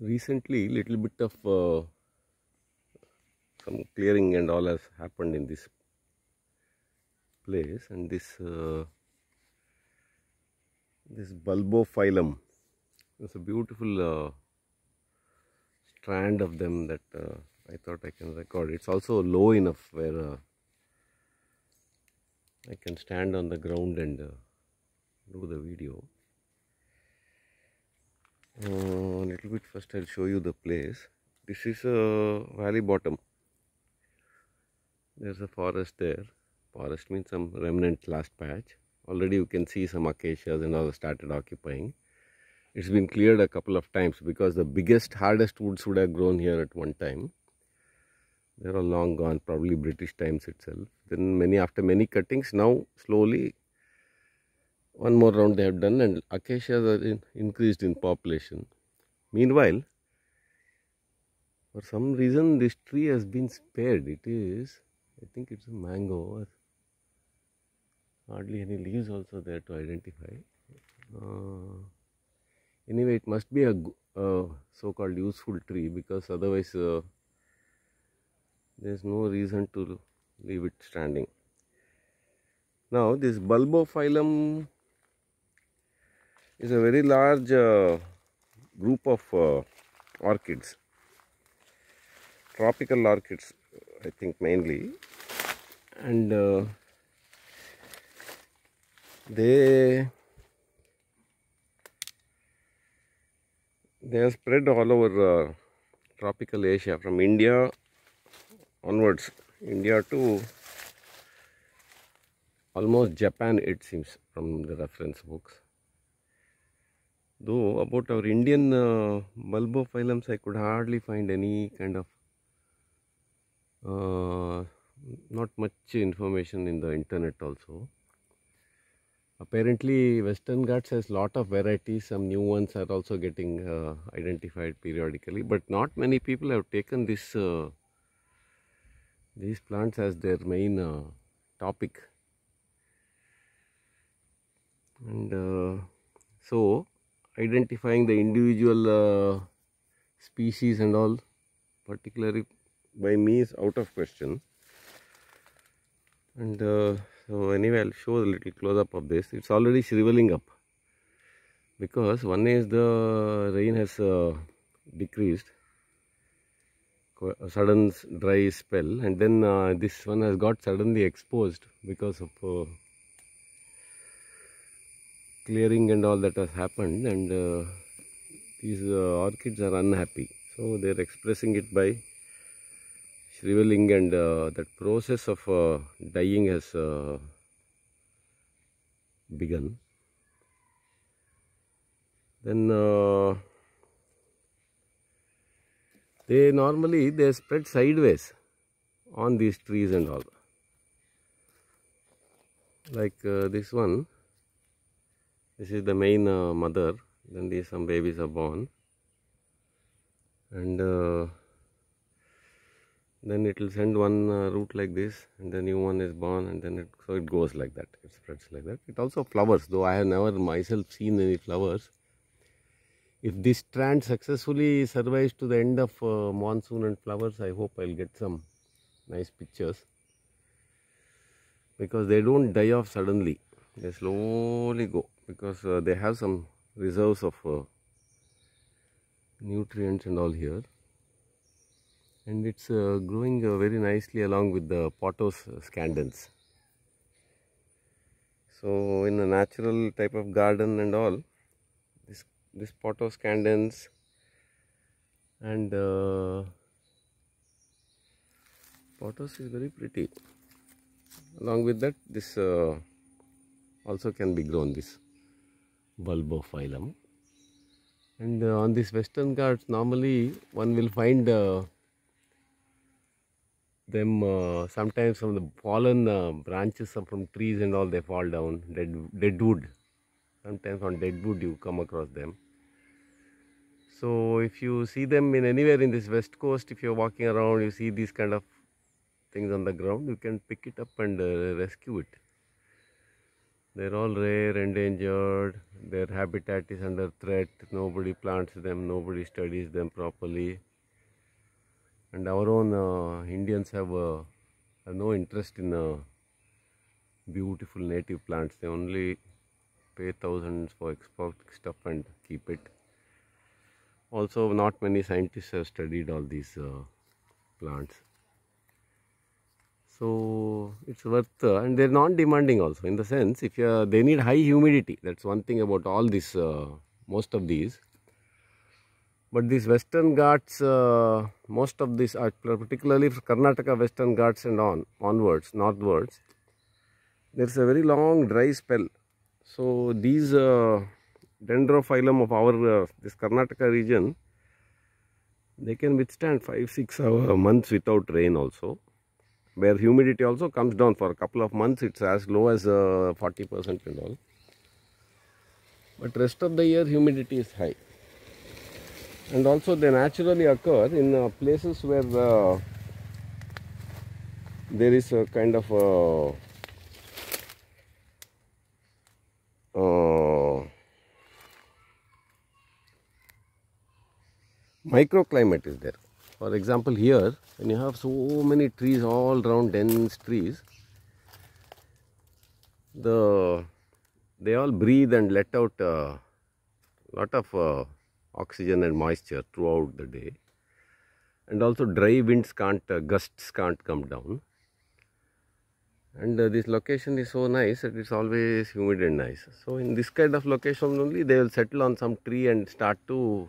recently little bit of uh, some clearing and all has happened in this place and this uh, this bulbophyllum it's a beautiful uh, strand of them that uh, I thought I can record it's also low enough where uh, I can stand on the ground and uh, do the video a uh, little bit first I'll show you the place this is a uh, valley bottom there's a forest there forest means some remnant last patch already you can see some acacias and all started occupying it's been cleared a couple of times because the biggest hardest woods would have grown here at one time they're all long gone probably british times itself then many after many cuttings now slowly one more round they have done and acacias are in, increased in population meanwhile for some reason this tree has been spared it is i think it's a mango or hardly any leaves also there to identify uh, anyway it must be a uh, so-called useful tree because otherwise uh, there's no reason to leave it standing now this bulbophyllum is a very large uh, group of uh, orchids tropical orchids I think mainly and uh, they they are spread all over uh, tropical Asia from India onwards India to almost Japan it seems from the reference books Though about our Indian uh, bulbophyllums, I could hardly find any kind of uh, not much information in the internet also. Apparently, Western Ghats has lot of varieties. Some new ones are also getting uh, identified periodically, but not many people have taken this uh, these plants as their main uh, topic. And uh, so, identifying the individual uh, species and all particularly by me is out of question and uh, so anyway I'll show a little close up of this it's already shriveling up because one is the rain has uh, decreased a sudden dry spell and then uh, this one has got suddenly exposed because of uh, clearing and all that has happened and uh, these uh, orchids are unhappy so they are expressing it by shriveling and uh, that process of uh, dying has uh, begun then uh, they normally they spread sideways on these trees and all like this one this is the main uh, mother. Then these some babies are born. And uh, then it will send one uh, root like this and the new one is born and then it so it goes like that it spreads like that it also flowers though i have never myself seen any flowers if this strand successfully survives to the end of uh, monsoon and flowers i hope i'll get some nice pictures because they don't die off suddenly they slowly go because uh, they have some reserves of uh, nutrients and all here and it's uh, growing uh, very nicely along with the potos uh, scandens so in a natural type of garden and all this this potos scandens and uh, potos is very pretty along with that this also can be grown this bulbophyllum and uh, on this western ghats normally one will find uh, them uh, sometimes from the fallen uh, branches from trees and all they fall down dead dead wood sometimes on dead wood you come across them so if you see them in anywhere in this west coast if you're walking around you see these kind of things on the ground you can pick it up and uh, rescue it they're all rare, endangered, their habitat is under threat, nobody plants them, nobody studies them properly. And our own uh, Indians have, uh, have, no interest in uh, beautiful native plants, they only pay thousands for export stuff and keep it. Also, not many scientists have studied all these uh, plants so it's worth uh, and they're not demanding also in the sense if you, they need high humidity that's one thing about all these uh, most of these but these western ghats uh, most of these are particularly karnataka western ghats and on onwards northwards there's a very long dry spell so these uh, dendrophyllum of our uh, this Karnataka region, they can withstand 5-6 months without rain also where humidity also comes down for a couple of months it's as low as 40% uh, in and all but rest of the year humidity is high and also they naturally occur in uh, places where uh, there is a kind of a, uh, uh, microclimate is there for example, here, when you have so many trees all round dense trees, the they all breathe and let out a uh, lot of uh, oxygen and moisture throughout the day and also dry winds can't uh, gusts can't come down and uh, this location is so nice that it's always humid and nice so in this kind of location only they will settle on some tree and start to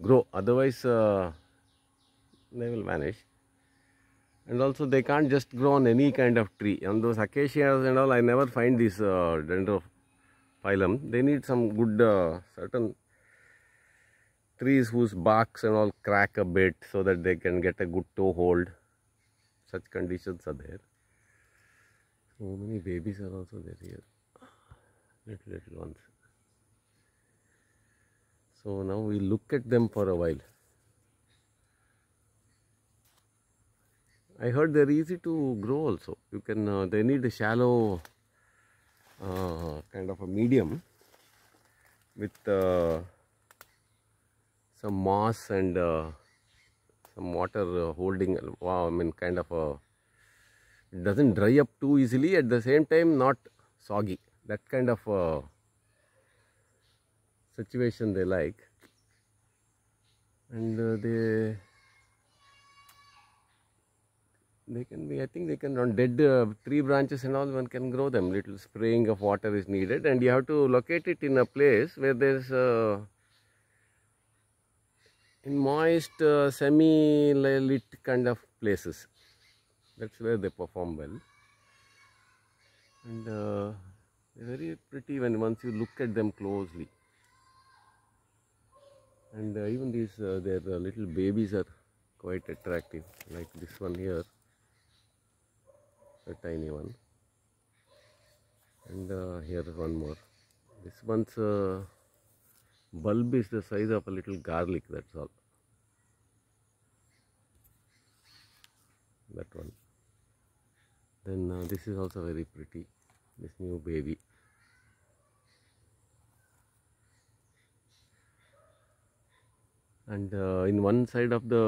grow otherwise uh, they will vanish and also they can't just grow on any kind of tree on those acacias and all i never find this uh, dendrophyllum they need some good uh, certain trees whose barks and all crack a bit so that they can get a good toehold such conditions are there so many babies are also there here little little ones so now we look at them for a while I heard they're easy to grow also. You can, uh, they need a shallow uh, kind of a medium with uh, some moss and uh, some water uh, holding, wow, uh, I mean kind of a, it doesn't dry up too easily at the same time not soggy. That kind of situation they like. And they they can be i think they can on dead uh, tree branches and all one can grow them little spraying of water is needed and you have to locate it in a place where there's a uh, in moist uh, semi lit kind of places that's where they perform well and uh, they're very pretty when once you look at them closely and uh, even these their little babies are quite attractive like this one here a tiny one and uh, here one more this one's uh, bulb is the size of a little garlic that's all that one then uh, this is also very pretty this new baby and uh, in one side of the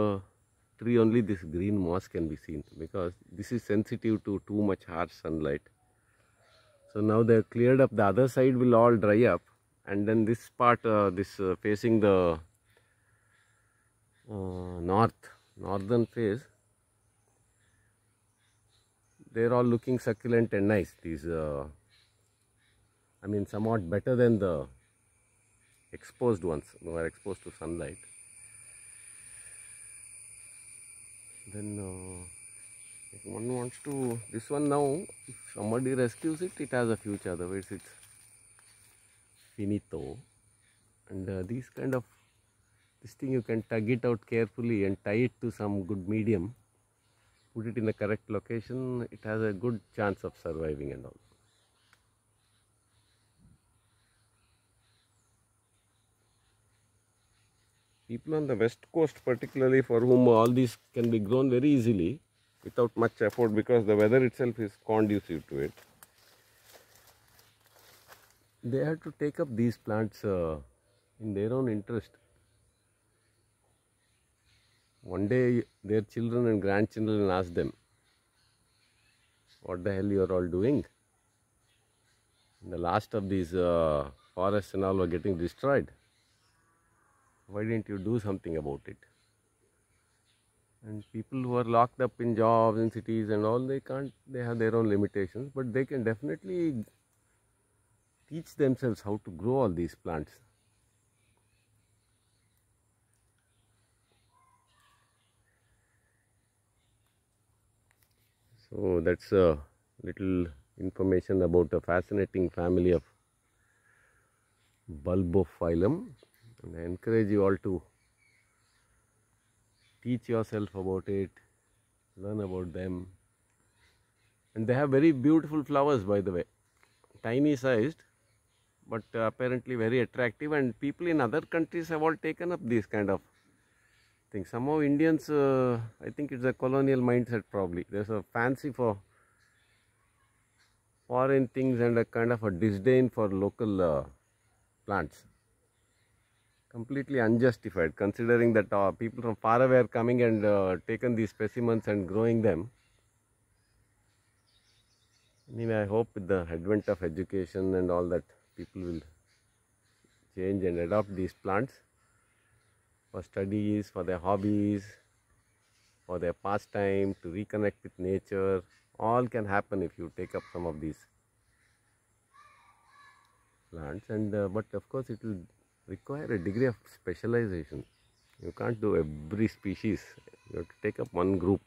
tree only this green moss can be seen because this is sensitive to too much harsh sunlight. So now they have cleared up the other side will all dry up and then this part uh, this uh, facing the uh, north northern face they're all looking succulent and nice these uh, I mean somewhat better than the exposed ones who are exposed to sunlight. then uh, if one wants to this one now if somebody rescues it it has a future otherwise it's finito and uh, these kind of this thing you can tug it out carefully and tie it to some good medium put it in the correct location it has a good chance of surviving and all people on the west coast particularly for whom all these can be grown very easily without much effort because the weather itself is conducive to it they have to take up these plants uh, in their own interest one day their children and grandchildren ask them what the hell you are all doing the last of these uh, forests and all were getting destroyed why didn't you do something about it? And people who are locked up in jobs, in cities and all, they can't, they have their own limitations, but they can definitely teach themselves how to grow all these plants. So that's a little information about a fascinating family of bulbophyllum and I encourage you all to teach yourself about it, learn about them. And they have very beautiful flowers, by the way, tiny sized, but uh, apparently very attractive. And people in other countries have all taken up these kind of things. Somehow Indians, uh, I think it's a colonial mindset probably. There's a fancy for foreign things and a kind of a disdain for local uh, plants completely unjustified considering that uh, people from far away are coming and uh, taken these specimens and growing them. Anyway, I hope with the advent of education and all that people will change and adopt these plants for studies, for their hobbies, for their pastime, to reconnect with nature. All can happen if you take up some of these plants and uh, but of course it will require a degree of specialization. You can't do every species. You have to take up one group.